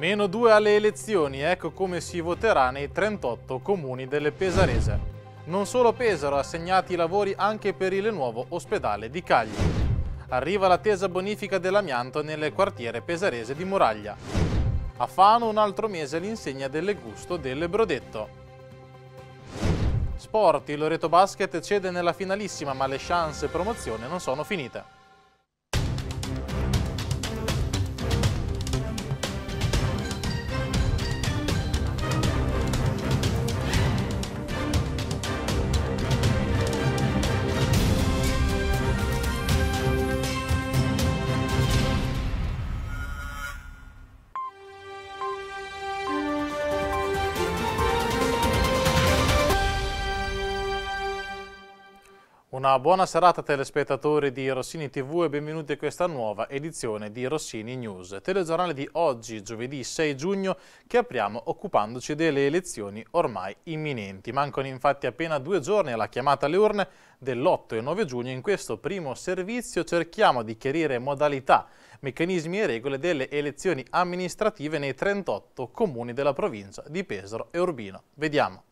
Meno due alle elezioni, ecco come si voterà nei 38 comuni delle Pesarese. Non solo Pesaro, ha segnato i lavori anche per il nuovo ospedale di Cagli. Arriva l'attesa bonifica dell'amianto nel quartiere pesarese di Muraglia. A Fano un altro mese l'insegna del gusto del Brodetto. Sport, il Loreto Basket cede nella finalissima ma le chance promozione non sono finite. Una buona serata telespettatori di Rossini TV e benvenuti a questa nuova edizione di Rossini News, telegiornale di oggi, giovedì 6 giugno, che apriamo occupandoci delle elezioni ormai imminenti. Mancano infatti appena due giorni alla chiamata alle urne dell'8 e 9 giugno. In questo primo servizio cerchiamo di chiarire modalità, meccanismi e regole delle elezioni amministrative nei 38 comuni della provincia di Pesaro e Urbino. Vediamo.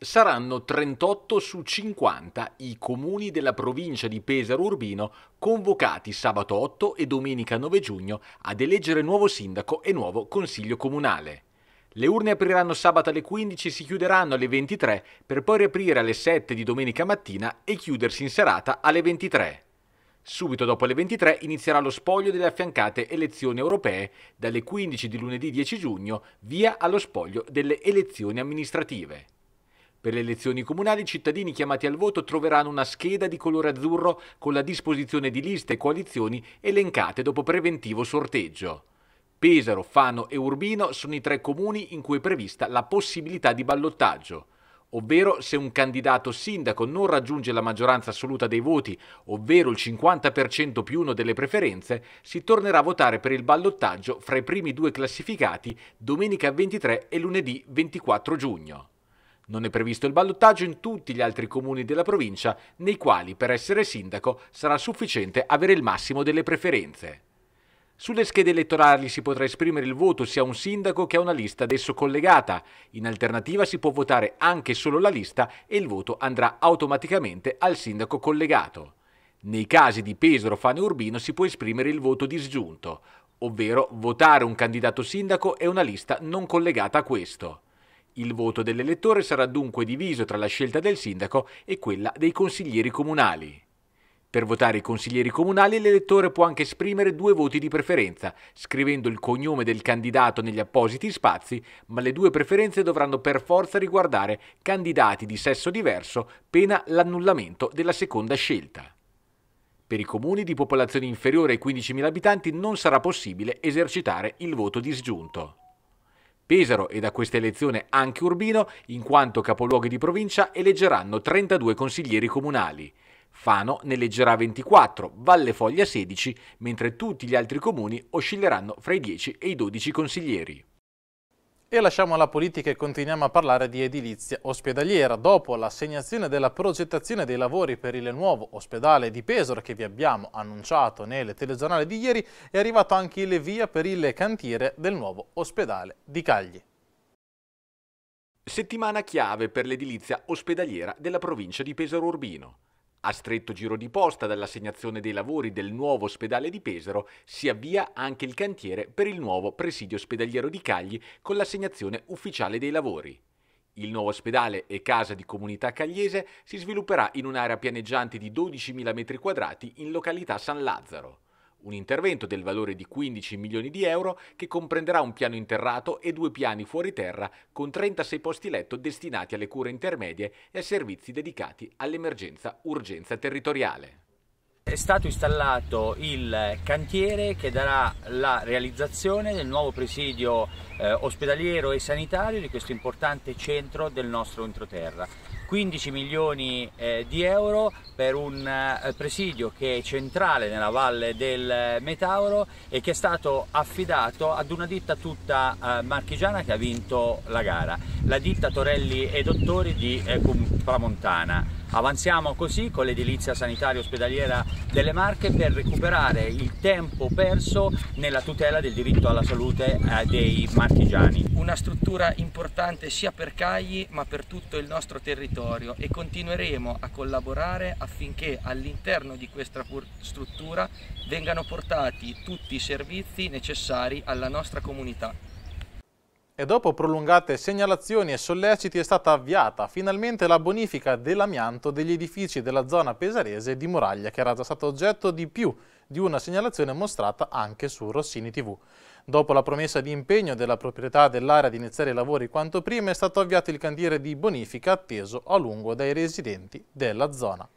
Saranno 38 su 50 i comuni della provincia di Pesaro Urbino convocati sabato 8 e domenica 9 giugno ad eleggere nuovo sindaco e nuovo consiglio comunale. Le urne apriranno sabato alle 15 e si chiuderanno alle 23 per poi riaprire alle 7 di domenica mattina e chiudersi in serata alle 23. Subito dopo le 23 inizierà lo spoglio delle affiancate elezioni europee dalle 15 di lunedì 10 giugno via allo spoglio delle elezioni amministrative. Per le elezioni comunali i cittadini chiamati al voto troveranno una scheda di colore azzurro con la disposizione di liste e coalizioni elencate dopo preventivo sorteggio. Pesaro, Fano e Urbino sono i tre comuni in cui è prevista la possibilità di ballottaggio, ovvero se un candidato sindaco non raggiunge la maggioranza assoluta dei voti, ovvero il 50% più uno delle preferenze, si tornerà a votare per il ballottaggio fra i primi due classificati domenica 23 e lunedì 24 giugno. Non è previsto il ballottaggio in tutti gli altri comuni della provincia, nei quali per essere sindaco sarà sufficiente avere il massimo delle preferenze. Sulle schede elettorali si potrà esprimere il voto sia a un sindaco che a una lista ad esso collegata. In alternativa si può votare anche solo la lista e il voto andrà automaticamente al sindaco collegato. Nei casi di Pesaro, Fano e Urbino si può esprimere il voto disgiunto, ovvero votare un candidato sindaco e una lista non collegata a questo. Il voto dell'elettore sarà dunque diviso tra la scelta del sindaco e quella dei consiglieri comunali. Per votare i consiglieri comunali l'elettore può anche esprimere due voti di preferenza, scrivendo il cognome del candidato negli appositi spazi, ma le due preferenze dovranno per forza riguardare candidati di sesso diverso, pena l'annullamento della seconda scelta. Per i comuni di popolazione inferiore ai 15.000 abitanti non sarà possibile esercitare il voto disgiunto. Pesaro e da questa elezione anche Urbino, in quanto capoluoghi di provincia, eleggeranno 32 consiglieri comunali. Fano ne eleggerà 24, Valle Foglia 16, mentre tutti gli altri comuni oscilleranno fra i 10 e i 12 consiglieri. E lasciamo la politica e continuiamo a parlare di edilizia ospedaliera. Dopo l'assegnazione della progettazione dei lavori per il nuovo ospedale di Pesaro che vi abbiamo annunciato nel telegiornale di ieri, è arrivato anche il via per il cantiere del nuovo ospedale di Cagli. Settimana chiave per l'edilizia ospedaliera della provincia di Pesaro Urbino. A stretto giro di posta dall'assegnazione dei lavori del nuovo ospedale di Pesaro si avvia anche il cantiere per il nuovo presidio ospedaliero di Cagli con l'assegnazione ufficiale dei lavori. Il nuovo ospedale e casa di comunità cagliese si svilupperà in un'area pianeggiante di 12.000 m2 in località San Lazzaro un intervento del valore di 15 milioni di euro che comprenderà un piano interrato e due piani fuori terra con 36 posti letto destinati alle cure intermedie e a servizi dedicati all'emergenza urgenza territoriale. È stato installato il cantiere che darà la realizzazione del nuovo presidio eh, ospedaliero e sanitario di questo importante centro del nostro entroterra. 15 milioni eh, di euro per un eh, presidio che è centrale nella valle del eh, Metauro e che è stato affidato ad una ditta tutta eh, marchigiana che ha vinto la gara, la ditta Torelli e Dottori di eh, Tramontana. Avanziamo così con l'edilizia sanitaria ospedaliera delle Marche per recuperare il tempo perso nella tutela del diritto alla salute eh, dei marchigiani. Una struttura importante sia per Cagli ma per tutto il nostro territorio e continueremo a collaborare affinché all'interno di questa struttura vengano portati tutti i servizi necessari alla nostra comunità. E dopo prolungate segnalazioni e solleciti è stata avviata finalmente la bonifica dell'amianto degli edifici della zona pesarese di Moraglia, che era già stato oggetto di più di una segnalazione mostrata anche su Rossini TV. Dopo la promessa di impegno della proprietà dell'area di iniziare i lavori quanto prima, è stato avviato il cantiere di bonifica atteso a lungo dai residenti della zona.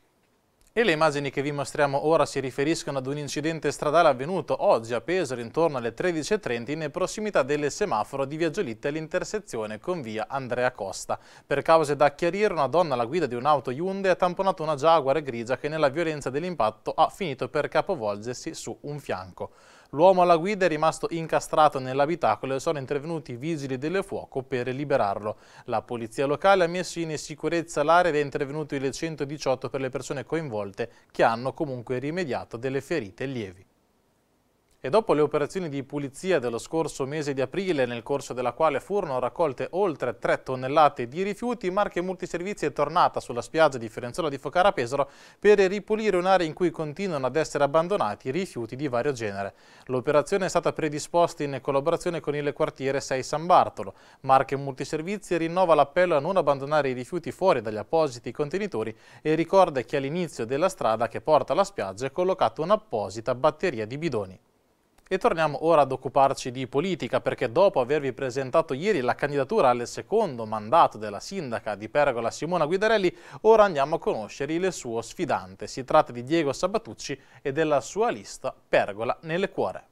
E le immagini che vi mostriamo ora si riferiscono ad un incidente stradale avvenuto oggi a Pesaro intorno alle 13.30 in prossimità del semaforo di Viaggiolitti all'intersezione con via Andrea Costa. Per cause da chiarire, una donna alla guida di un'auto Hyundai ha tamponato una Jaguar grigia che nella violenza dell'impatto ha finito per capovolgersi su un fianco. L'uomo alla guida è rimasto incastrato nell'abitacolo e sono intervenuti i vigili del fuoco per liberarlo. La polizia locale ha messo in sicurezza l'area ed è intervenuto il 118 per le persone coinvolte che hanno comunque rimediato delle ferite lievi. E dopo le operazioni di pulizia dello scorso mese di aprile, nel corso della quale furono raccolte oltre 3 tonnellate di rifiuti, Marche Multiservizi è tornata sulla spiaggia di Firenzola di Focara Pesaro per ripulire un'area in cui continuano ad essere abbandonati rifiuti di vario genere. L'operazione è stata predisposta in collaborazione con il quartiere 6 San Bartolo. Marche Multiservizi rinnova l'appello a non abbandonare i rifiuti fuori dagli appositi contenitori e ricorda che all'inizio della strada che porta alla spiaggia è collocata un'apposita batteria di bidoni. E torniamo ora ad occuparci di politica perché dopo avervi presentato ieri la candidatura al secondo mandato della sindaca di Pergola Simona Guidarelli, ora andiamo a conoscere il suo sfidante. Si tratta di Diego Sabatucci e della sua lista Pergola nel cuore.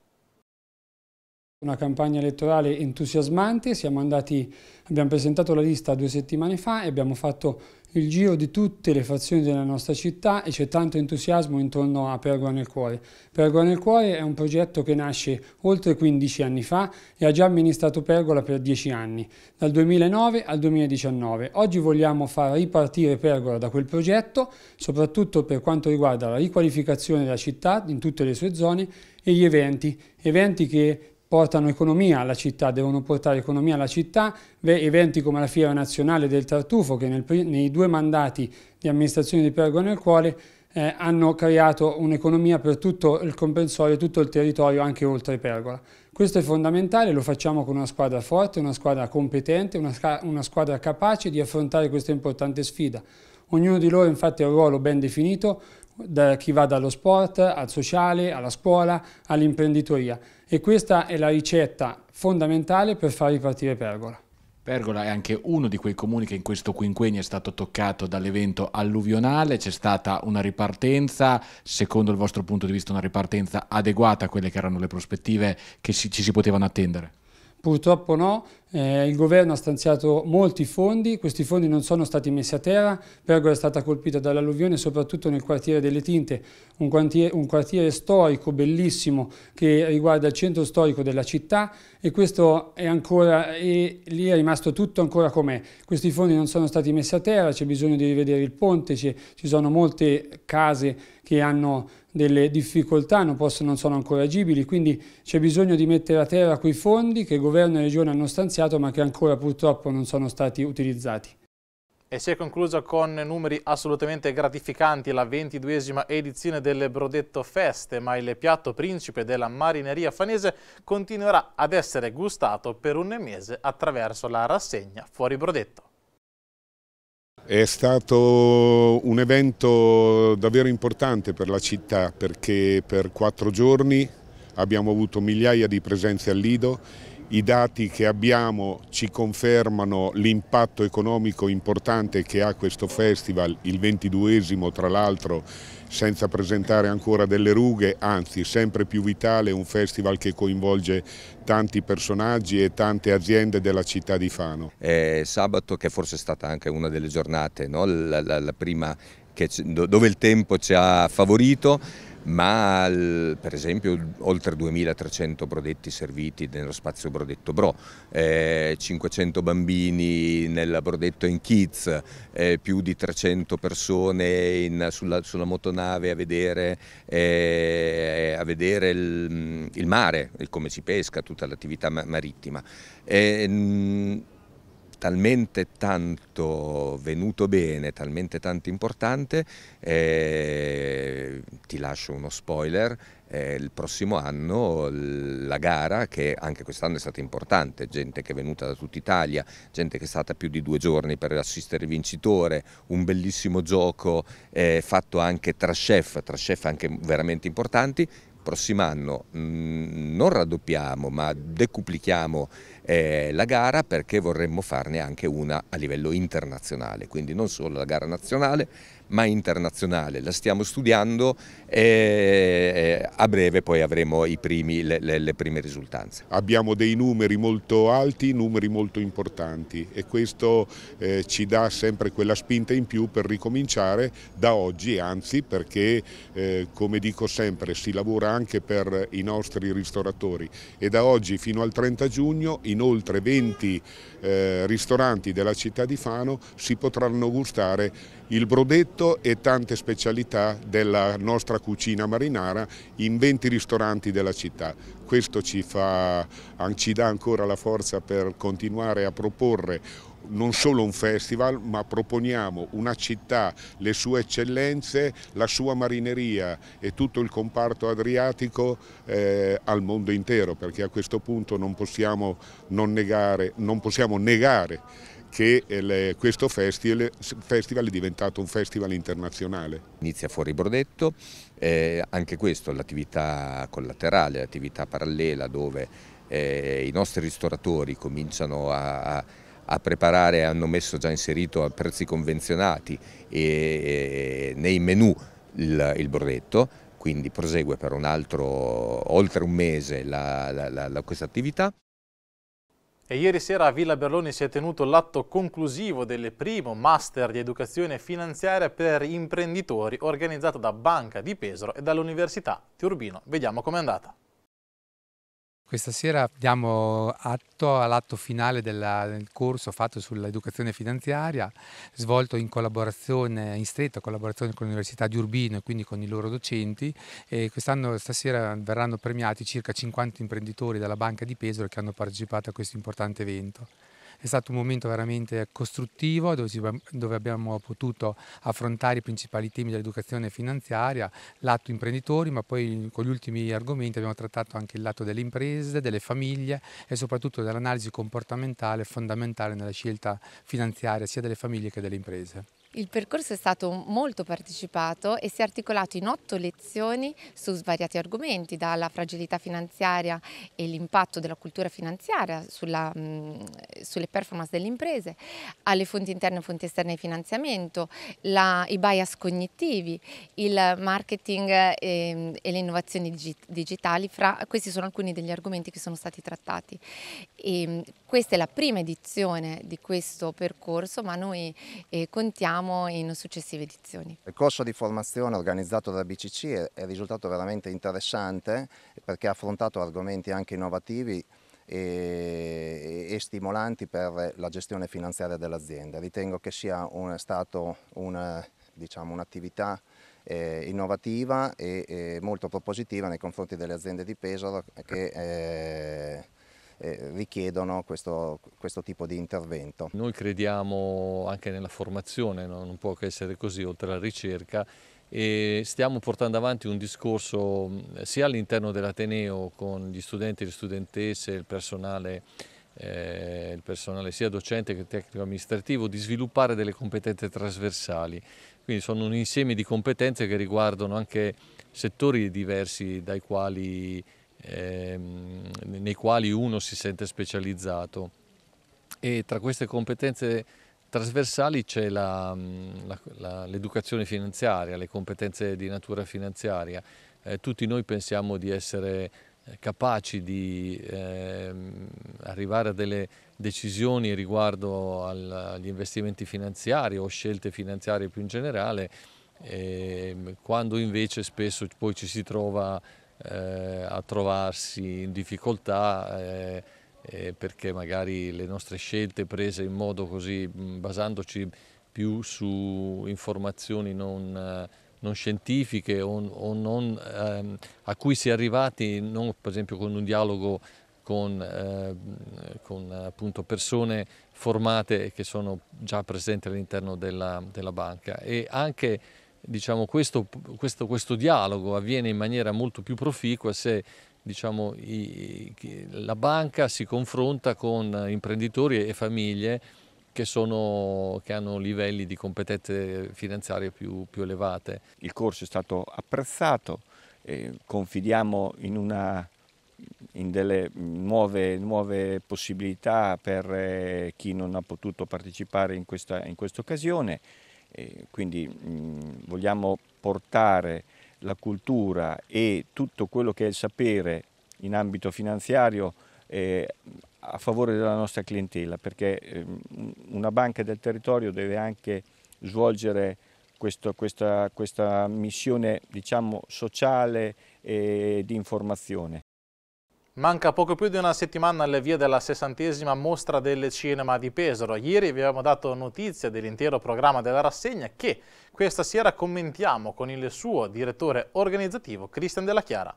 Una campagna elettorale entusiasmante, siamo andati, abbiamo presentato la lista due settimane fa e abbiamo fatto il giro di tutte le fazioni della nostra città e c'è tanto entusiasmo intorno a Pergola nel Cuore. Pergola nel Cuore è un progetto che nasce oltre 15 anni fa e ha già amministrato Pergola per 10 anni, dal 2009 al 2019. Oggi vogliamo far ripartire Pergola da quel progetto, soprattutto per quanto riguarda la riqualificazione della città in tutte le sue zone e gli eventi, eventi che portano economia alla città, devono portare economia alla città, eventi come la Fiera Nazionale del Tartufo che nel, nei due mandati di amministrazione di Pergone nel Cuore eh, hanno creato un'economia per tutto il comprensorio, tutto il territorio, anche oltre Pergola. Questo è fondamentale, lo facciamo con una squadra forte, una squadra competente, una, una squadra capace di affrontare questa importante sfida. Ognuno di loro infatti ha un ruolo ben definito, da chi va dallo sport al sociale, alla scuola, all'imprenditoria e questa è la ricetta fondamentale per far ripartire Pergola. Pergola è anche uno di quei comuni che in questo quinquennio è stato toccato dall'evento alluvionale, c'è stata una ripartenza, secondo il vostro punto di vista una ripartenza adeguata a quelle che erano le prospettive che ci si potevano attendere? Purtroppo no, eh, il governo ha stanziato molti fondi, questi fondi non sono stati messi a terra, Pergola è stata colpita dall'alluvione soprattutto nel quartiere delle Tinte, un quartiere, un quartiere, storico bellissimo che riguarda il centro storico della città e questo è ancora, e lì è rimasto tutto ancora com'è. Questi fondi non sono stati messi a terra, c'è bisogno di rivedere il ponte, ci sono molte case che hanno delle difficoltà, non, possono, non sono ancora agibili, quindi c'è bisogno di mettere a terra quei fondi che governo e regione hanno stanziato ma che ancora purtroppo non sono stati utilizzati. E si è conclusa con numeri assolutamente gratificanti la ventiduesima edizione del Brodetto Feste, ma il piatto principe della marineria fanese continuerà ad essere gustato per un mese attraverso la rassegna Fuori Brodetto. È stato un evento davvero importante per la città perché per quattro giorni abbiamo avuto migliaia di presenze al Lido, i dati che abbiamo ci confermano l'impatto economico importante che ha questo festival, il ventiduesimo tra l'altro senza presentare ancora delle rughe, anzi sempre più vitale un festival che coinvolge tanti personaggi e tante aziende della città di Fano. È sabato che forse è stata anche una delle giornate, no? la, la, la prima che, dove il tempo ci ha favorito, ma al, per esempio oltre 2.300 brodetti serviti nello spazio Brodetto Bro, eh, 500 bambini nel Brodetto in Kids, eh, più di 300 persone in, sulla, sulla, motonave a vedere, eh, a vedere il, il, mare, come si pesca, tutta l'attività marittima. E, mm, talmente tanto venuto bene, talmente tanto importante, eh, ti lascio uno spoiler, eh, il prossimo anno la gara, che anche quest'anno è stata importante, gente che è venuta da tutta Italia, gente che è stata più di due giorni per assistere il vincitore, un bellissimo gioco eh, fatto anche tra chef, tra chef anche veramente importanti, prossimo anno mm, non raddoppiamo ma decuplichiamo eh, la gara perché vorremmo farne anche una a livello internazionale, quindi non solo la gara nazionale ma internazionale, la stiamo studiando e a breve poi avremo primi, le, le, le prime risultanze. Abbiamo dei numeri molto alti, numeri molto importanti e questo eh, ci dà sempre quella spinta in più per ricominciare da oggi, anzi perché eh, come dico sempre si lavora anche per i nostri ristoratori e da oggi fino al 30 giugno in oltre 20 eh, ristoranti della città di Fano si potranno gustare il brodetto e tante specialità della nostra cucina marinara in 20 ristoranti della città. Questo ci, fa, ci dà ancora la forza per continuare a proporre non solo un festival ma proponiamo una città, le sue eccellenze, la sua marineria e tutto il comparto adriatico eh, al mondo intero perché a questo punto non possiamo, non negare, non possiamo negare che eh, le, questo festival, festival, è diventato un festival internazionale. Inizia fuori Brodetto, eh, anche questo l'attività collaterale, l'attività parallela dove eh, i nostri ristoratori cominciano a, a a preparare hanno messo già inserito a prezzi convenzionati e, nei menu il, il brodetto, quindi prosegue per un altro, oltre un mese la, la, la, questa attività. E ieri sera a Villa Berloni si è tenuto l'atto conclusivo del primo Master di Educazione Finanziaria per Imprenditori organizzato da Banca di Pesaro e dall'Università di Urbino. Vediamo com'è andata. Questa sera diamo atto all'atto finale della, del corso fatto sull'educazione finanziaria, svolto in collaborazione, in stretta collaborazione con l'Università di Urbino e quindi con i loro docenti. E quest'anno, stasera, verranno premiati circa 50 imprenditori della Banca di Pesaro che hanno partecipato a questo importante evento. È stato un momento veramente costruttivo dove, si, dove abbiamo potuto affrontare i principali temi dell'educazione finanziaria, lato imprenditori, ma poi con gli ultimi argomenti abbiamo trattato anche il lato delle imprese, delle famiglie e soprattutto dell'analisi comportamentale fondamentale nella scelta finanziaria sia delle famiglie che delle imprese. Il percorso è stato molto partecipato e si è articolato in otto lezioni su svariati argomenti, dalla fragilità finanziaria e l'impatto della cultura finanziaria sulla, mm, sulle performance delle imprese, alle fonti interne e fonti esterne di finanziamento, la, i bias cognitivi, il marketing e, ehm, e le innovazioni digitali. Fra, questi sono alcuni degli argomenti che sono stati trattati. E ehm, questa è la prima edizione di questo percorso, ma noi eh, contiamo in successive edizioni. Il corso di formazione organizzato dalla BCC è, risultato veramente interessante perché ha affrontato argomenti anche innovativi e, e stimolanti per la gestione finanziaria dell'azienda. Ritengo che sia un, stato un, diciamo, un'attività eh, innovativa e, e, molto propositiva nei confronti delle aziende di Pesaro che eh, eh, richiedono questo, questo, tipo di intervento. Noi crediamo anche nella formazione, no? non può che essere così, oltre alla ricerca, e stiamo portando avanti un discorso sia all'interno dell'Ateneo con gli studenti, e le studentesse, il personale eh, il personale sia docente che tecnico amministrativo di sviluppare delle competenze trasversali. Quindi sono un insieme di competenze che riguardano anche settori diversi dai quali ehm, nei quali uno si sente specializzato e tra queste competenze trasversali c'è la, mm, la, la, l'educazione finanziaria, le competenze di natura finanziaria. Eh, tutti noi pensiamo di essere eh, capaci di eh, arrivare a delle decisioni riguardo al, agli investimenti finanziari o scelte finanziarie più in generale, eh, quando invece spesso poi ci si trova eh, a trovarsi in difficoltà eh, eh, perché magari le nostre scelte prese in modo così basandoci più su informazioni non, eh, non scientifiche o, o non, ehm, a cui si è arrivati non per esempio con un dialogo con, eh, con persone formate che sono già presenti all'interno della, della, banca e anche diciamo, questo, questo, questo, dialogo avviene in maniera molto più proficua se diciamo, i, la banca si confronta con imprenditori e famiglie che, sono, che hanno livelli di competenze finanziarie più, più elevate. Il corso è stato apprezzato, eh, confidiamo in una in delle nuove, nuove possibilità per eh, chi non ha potuto partecipare in questa, in questa occasione quindi mh, vogliamo portare la cultura e tutto quello che è il sapere in ambito finanziario eh, a favore della nostra clientela, perché eh, una banca del territorio deve anche svolgere questo, questa, questa, missione diciamo, sociale e di informazione. Manca poco più di una settimana alle vie della sessantesima mostra del cinema di Pesaro. Ieri vi avevamo dato notizia dell'intero programma della rassegna che questa sera commentiamo con il suo direttore organizzativo Cristian Della Chiara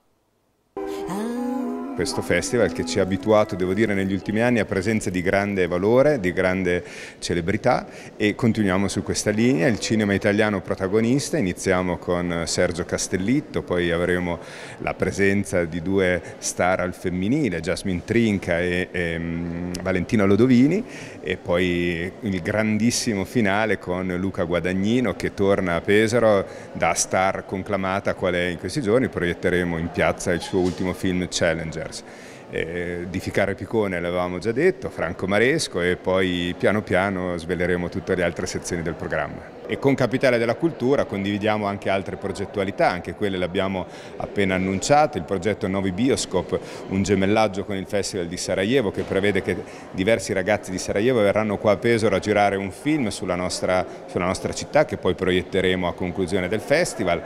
questo festival che ci ha abituato, devo dire, negli ultimi anni a presenze di grande valore, di grande celebrità e continuiamo su questa linea, il cinema italiano protagonista, iniziamo con Sergio Castellitto, poi avremo la presenza di due star al femminile, Jasmine Trinca e, e um, Valentina Lodovini e poi il grandissimo finale con Luca Guadagnino che torna a Pesaro da star conclamata qual è in questi giorni, proietteremo in piazza il suo ultimo film Challenger diverse. Eh, di Ficare Picone l'avevamo già detto, Franco Maresco e poi piano piano sveleremo tutte le altre sezioni del programma. E con Capitale della Cultura condividiamo anche altre progettualità, anche quelle le abbiamo appena annunciate, il progetto Novi Bioscope, un gemellaggio con il Festival di Sarajevo che prevede che diversi ragazzi di Sarajevo verranno qua a Pesaro a girare un film sulla nostra, sulla nostra città che poi proietteremo a conclusione del festival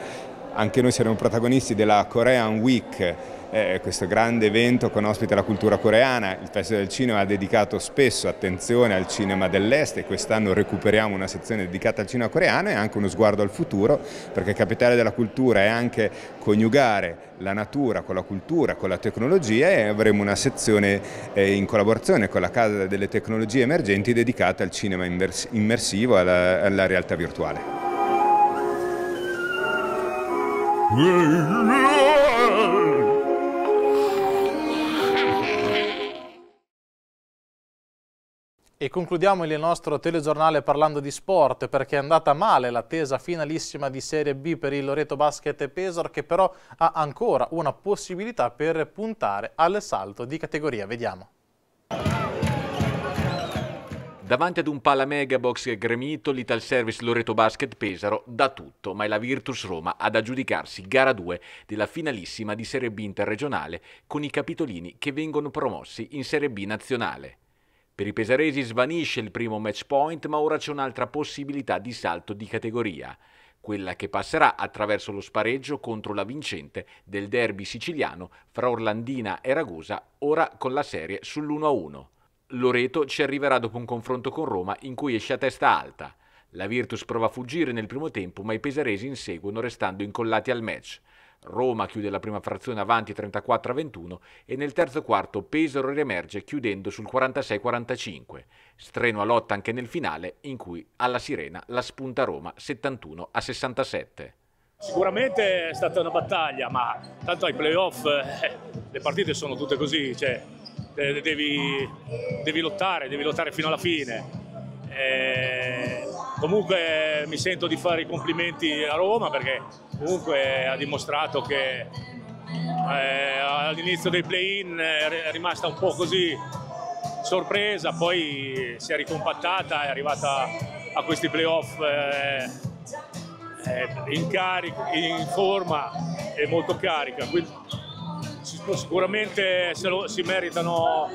anche noi saremo protagonisti della Korean Week, eh, questo grande evento con ospite la cultura coreana. Il Festival del Cinema ha dedicato spesso attenzione al cinema dell'Est e quest'anno recuperiamo una sezione dedicata al cinema coreano e anche uno sguardo al futuro, perché capitale della cultura è anche coniugare la natura con la cultura, con la tecnologia e avremo una sezione eh, in collaborazione con la Casa delle Tecnologie Emergenti dedicata al cinema immersivo, alla, alla realtà virtuale. E concludiamo il nostro telegiornale parlando di sport perché è andata male l'attesa finalissima di Serie B per il Loreto Basket e Pesor che però ha ancora una possibilità per puntare al salto di categoria. Vediamo. Davanti ad un pala megabox gremito, l'Ital Service Loreto Basket Pesaro dà tutto, ma è la Virtus Roma ad aggiudicarsi gara 2 della finalissima di Serie B interregionale con i capitolini che vengono promossi in Serie B nazionale. Per i pesaresi svanisce il primo match point, ma ora c'è un'altra possibilità di salto di categoria, quella che passerà attraverso lo spareggio contro la vincente del derby siciliano fra Orlandina e Ragusa, ora con la serie sull'1-1. Loreto ci arriverà dopo un confronto con Roma in cui esce a testa alta. La Virtus prova a fuggire nel primo tempo, ma i pesaresi inseguono restando incollati al match. Roma chiude la prima frazione avanti 34-21 e nel terzo quarto Pesaro riemerge chiudendo sul 46-45. Strenua lotta anche nel finale in cui alla Sirena la spunta Roma 71-67. Sicuramente è stata una battaglia, ma tanto ai playoff eh, le partite sono tutte così, cioè eh, devi, devi, lottare, devi lottare fino alla fine. Eh, comunque eh, mi sento di fare i complimenti a Roma perché comunque ha dimostrato che eh, all'inizio dei play-in eh, è rimasta un po' così sorpresa, poi si è ricompattata, è arrivata a questi playoff eh, eh in, carico, in forma e molto carica. Quindi, Sicuramente lo, si meritano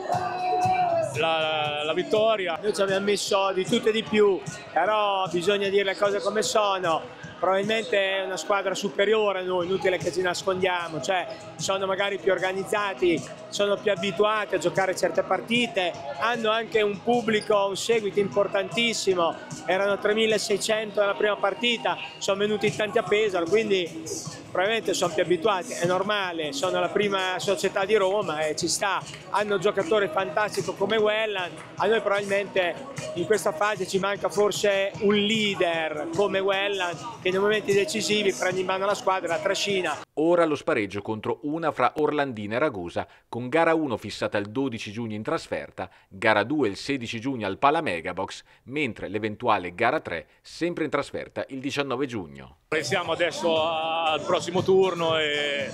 la, la, vittoria. Noi ci abbiamo messo di tutto e di più, però bisogna dire le cose come sono. Probabilmente è una squadra superiore a noi, inutile che ci nascondiamo, cioè sono magari più organizzati, sono più abituati a giocare certe partite, hanno anche un pubblico, un seguito importantissimo, erano 3600 alla prima partita, sono venuti in tanti a Pesaro, quindi probabilmente sono più abituati, è normale, sono la prima società di Roma e ci sta, hanno un giocatore fantastico come Welland, a noi probabilmente in questa fase ci manca forse un leader come Welland che nei momenti decisivi prende in mano la squadra, la trascina. Ora lo spareggio contro una fra Orlandina e Ragusa, con gara 1 fissata il 12 giugno in trasferta, gara 2 il 16 giugno al Pala Megabox, mentre l'eventuale gara 3 sempre in trasferta il 19 giugno. Pensiamo adesso al prossimo prossimo turno e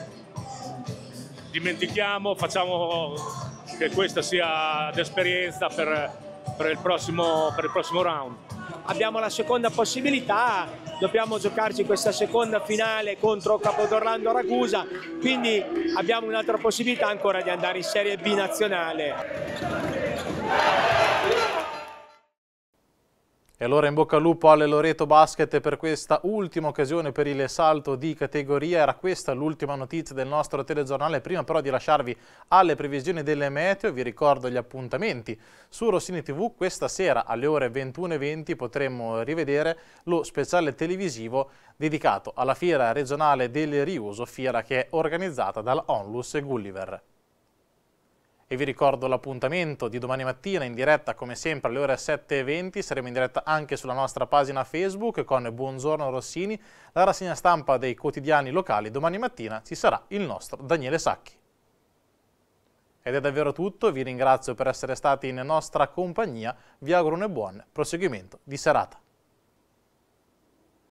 dimentichiamo, facciamo che questa sia d'esperienza per, per, il prossimo, per il prossimo round. Abbiamo la seconda possibilità, dobbiamo giocarci questa seconda finale contro Capodorlando Ragusa, quindi abbiamo un'altra possibilità ancora di andare in Serie B nazionale. E allora in bocca al lupo alle Loreto Basket per questa ultima occasione per il salto di categoria. Era questa l'ultima notizia del nostro telegiornale. Prima però di lasciarvi alle previsioni delle meteo, vi ricordo gli appuntamenti su Rossini TV. Questa sera alle ore 21.20 potremo rivedere lo speciale televisivo dedicato alla fiera regionale del riuso, fiera che è organizzata dalla Onlus Gulliver e vi ricordo l'appuntamento di domani mattina in diretta come sempre alle ore 7.20, saremo in diretta anche sulla nostra pagina Facebook con Buongiorno Rossini, la rassegna stampa dei quotidiani locali, domani mattina ci sarà il nostro Daniele Sacchi. Ed è davvero tutto, vi ringrazio per essere stati in nostra compagnia, vi auguro un buon proseguimento di serata.